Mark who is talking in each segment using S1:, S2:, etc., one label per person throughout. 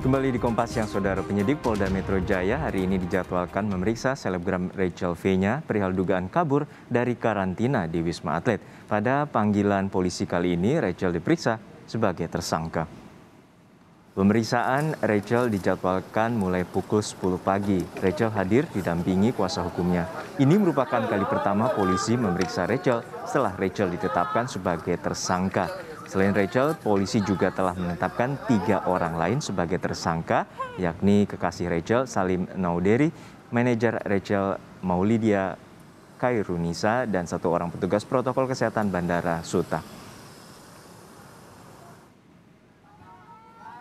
S1: Kembali di Kompas yang saudara penyidik Polda Metro Jaya hari ini dijadwalkan memeriksa selebgram Rachel V-nya perihal dugaan kabur dari karantina di Wisma Atlet. Pada panggilan polisi kali ini, Rachel diperiksa sebagai tersangka. Pemeriksaan Rachel dijadwalkan mulai pukul 10 pagi. Rachel hadir didampingi kuasa hukumnya. Ini merupakan kali pertama polisi memeriksa Rachel setelah Rachel ditetapkan sebagai tersangka. Selain Rachel, polisi juga telah menetapkan tiga orang lain sebagai tersangka, yakni kekasih Rachel Salim Nauderi, manajer Rachel Maulidia Kairunisa, dan satu orang petugas protokol kesehatan Bandara Suta.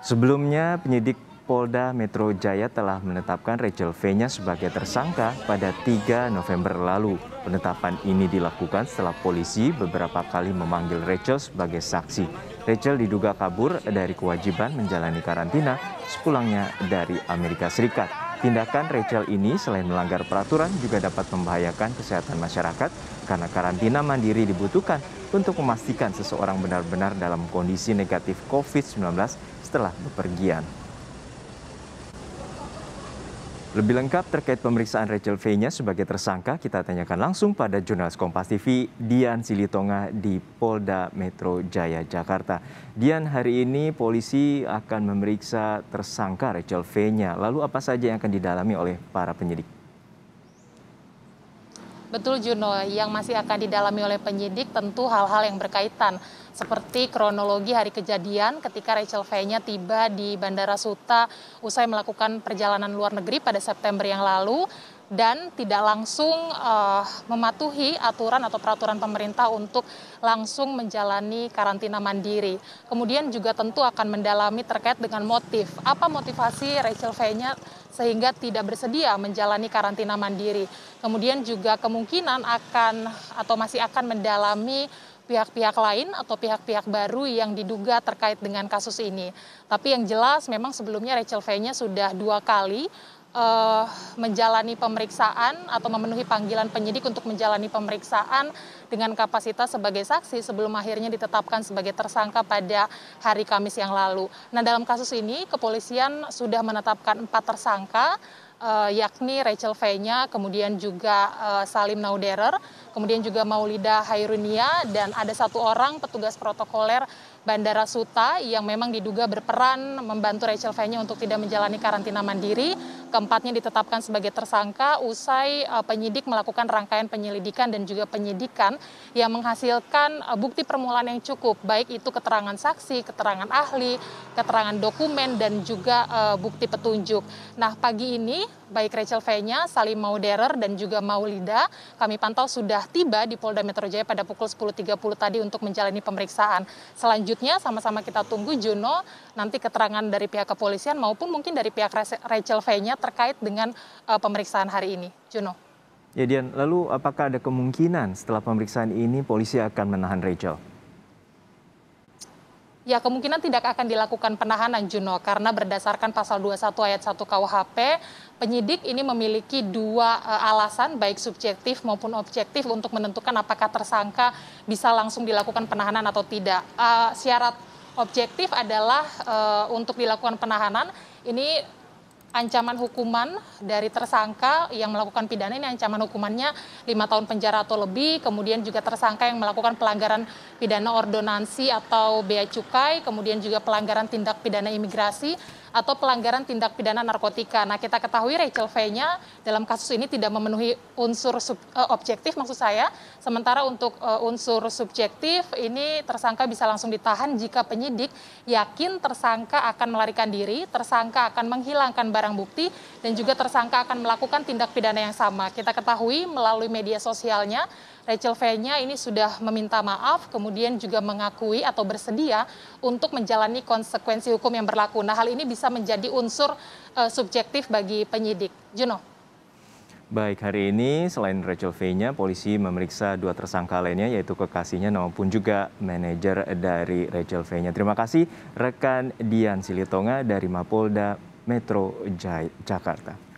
S1: Sebelumnya, penyidik Polda Metro Jaya telah menetapkan Rachel V-nya sebagai tersangka pada 3 November lalu. Penetapan ini dilakukan setelah polisi beberapa kali memanggil Rachel sebagai saksi. Rachel diduga kabur dari kewajiban menjalani karantina sepulangnya dari Amerika Serikat. Tindakan Rachel ini selain melanggar peraturan juga dapat membahayakan kesehatan masyarakat karena karantina mandiri dibutuhkan untuk memastikan seseorang benar-benar dalam kondisi negatif COVID-19 setelah bepergian. Lebih lengkap terkait pemeriksaan Rachel V-nya sebagai tersangka, kita tanyakan langsung pada jurnalis Kompas TV, Dian Silitonga di Polda Metro Jaya, Jakarta. Dian, hari ini polisi akan memeriksa tersangka Rachel V-nya. Lalu apa saja yang akan didalami oleh para penyidik?
S2: Betul Juno, yang masih akan didalami oleh penyidik tentu hal-hal yang berkaitan seperti kronologi hari kejadian ketika Rachel v tiba di Bandara Suta usai melakukan perjalanan luar negeri pada September yang lalu dan tidak langsung eh, mematuhi aturan atau peraturan pemerintah untuk langsung menjalani karantina mandiri. Kemudian juga tentu akan mendalami terkait dengan motif. Apa motivasi Rachel v sehingga tidak bersedia menjalani karantina mandiri. Kemudian juga kemungkinan akan atau masih akan mendalami pihak-pihak lain atau pihak-pihak baru yang diduga terkait dengan kasus ini. Tapi yang jelas memang sebelumnya Rachel v sudah dua kali uh, menjalani pemeriksaan atau memenuhi panggilan penyidik untuk menjalani pemeriksaan dengan kapasitas sebagai saksi sebelum akhirnya ditetapkan sebagai tersangka pada hari Kamis yang lalu. Nah, dalam kasus ini kepolisian sudah menetapkan empat tersangka uh, yakni Rachel Fenya, kemudian juga uh, Salim Nauderer, kemudian juga Maulida Hairunia, dan ada satu orang petugas protokoler Bandara Suta yang memang diduga berperan membantu Rachel Fenya untuk tidak menjalani karantina mandiri. Keempatnya ditetapkan sebagai tersangka usai eh, penyidik melakukan rangkaian penyelidikan dan juga penyidikan yang menghasilkan eh, bukti permulaan yang cukup, baik itu keterangan saksi, keterangan ahli, keterangan dokumen, dan juga eh, bukti petunjuk. Nah, pagi ini baik Rachel Fenya, Salim Mauderer, dan juga Maulida, kami pantau sudah tiba di Polda Metro Jaya pada pukul 10.30 tadi untuk menjalani pemeriksaan. Selanjutnya sama-sama kita tunggu Juno nanti keterangan dari pihak kepolisian maupun mungkin dari pihak Rachel Fenya terkait dengan eh, pemeriksaan hari ini? Juno.
S1: Ya Dian, lalu apakah ada kemungkinan setelah pemeriksaan ini polisi akan menahan Rachel?
S2: Ya kemungkinan tidak akan dilakukan penahanan Juno karena berdasarkan pasal 21 ayat 1 KUHP penyidik ini memiliki dua eh, alasan baik subjektif maupun objektif untuk menentukan apakah tersangka bisa langsung dilakukan penahanan atau tidak. Uh, syarat objektif adalah uh, untuk dilakukan penahanan ini ancaman hukuman dari tersangka yang melakukan pidana ini ancaman hukumannya lima tahun penjara atau lebih, kemudian juga tersangka yang melakukan pelanggaran pidana ordonansi atau bea cukai, kemudian juga pelanggaran tindak pidana imigrasi atau pelanggaran tindak pidana narkotika. Nah, kita ketahui Rachel V-nya dalam kasus ini tidak memenuhi unsur sub, uh, objektif maksud saya. Sementara untuk uh, unsur subjektif ini tersangka bisa langsung ditahan jika penyidik yakin tersangka akan melarikan diri, tersangka akan menghilangkan barang bukti dan juga tersangka akan melakukan tindak pidana yang sama. Kita ketahui melalui media sosialnya Rachel Fenya ini sudah meminta maaf, kemudian juga mengakui atau bersedia untuk menjalani konsekuensi hukum yang berlaku. Nah, hal ini bisa menjadi unsur uh, subjektif bagi penyidik. Juno.
S1: Baik, hari ini selain Rachel Fenya, polisi memeriksa dua tersangka lainnya yaitu kekasihnya maupun juga manajer dari Rachel Fenya. Terima kasih rekan Dian Silitonga dari Mapolda Metro Jakarta.